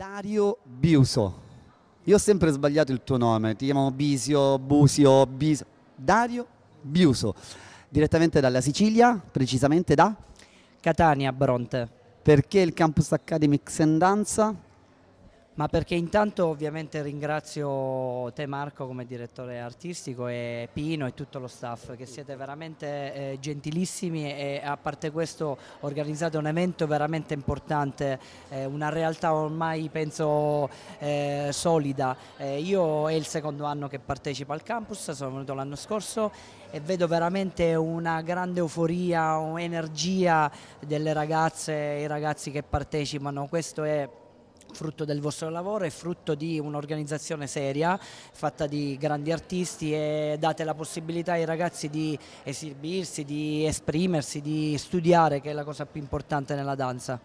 Dario Biuso. Io ho sempre sbagliato il tuo nome, ti chiamo Bisio, Busio, Bisio. Dario Biuso, direttamente dalla Sicilia, precisamente da? Catania, Bronte. Perché il Campus Academy Xendanza? ma perché intanto ovviamente ringrazio te Marco come direttore artistico e Pino e tutto lo staff che siete veramente eh, gentilissimi e a parte questo organizzate un evento veramente importante, eh, una realtà ormai penso eh, solida. Eh, io è il secondo anno che partecipo al campus, sono venuto l'anno scorso e vedo veramente una grande euforia, un'energia delle ragazze e i ragazzi che partecipano, questo è frutto del vostro lavoro è frutto di un'organizzazione seria fatta di grandi artisti e date la possibilità ai ragazzi di esibirsi, di esprimersi, di studiare che è la cosa più importante nella danza.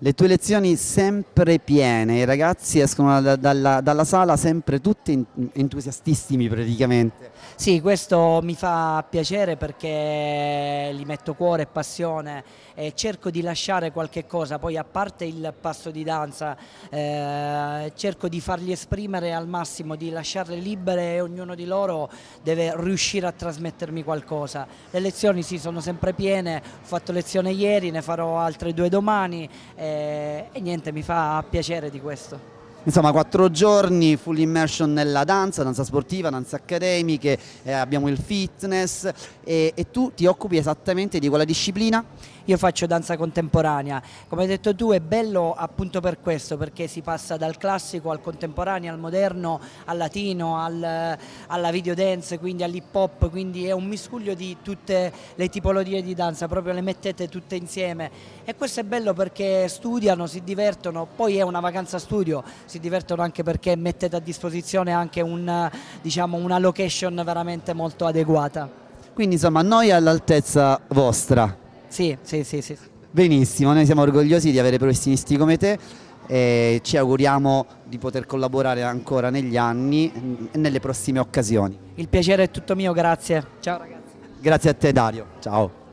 Le tue lezioni sempre piene, i ragazzi escono da, dalla, dalla, sala sempre tutti entusiastissimi praticamente. Sì, questo mi fa piacere perché li metto cuore e passione e cerco di lasciare qualche cosa, poi a parte il passo di danza eh, cerco di farli esprimere al massimo, di lasciarle libere e ognuno di loro deve riuscire a trasmettermi qualcosa. Le lezioni sì, sono sempre piene, ho fatto lezione ieri, ne farò altre due domani. Eh, e, eh, e niente, mi fa piacere di questo. Insomma, quattro giorni, full immersion nella danza, danza sportiva, danza accademiche, eh, abbiamo il fitness e, e tu ti occupi esattamente di quella disciplina? io faccio danza contemporanea. Come hai detto tu è bello appunto per questo, perché si passa dal classico al contemporaneo, al moderno, al latino, al, alla videodance, quindi all'hip hop, quindi è un miscuglio di tutte le tipologie di danza, proprio le mettete tutte insieme e questo è bello perché studiano, si divertono, poi è una vacanza studio, si divertono anche perché mettete a disposizione anche un, diciamo, una location veramente molto adeguata. Quindi insomma noi all'altezza vostra. Sì, sì, sì, sì. Benissimo, noi siamo orgogliosi di avere professionisti come te e ci auguriamo di poter collaborare ancora negli anni e nelle prossime occasioni. Il piacere è tutto mio, grazie. Ciao ragazzi. Grazie a te Dario, ciao.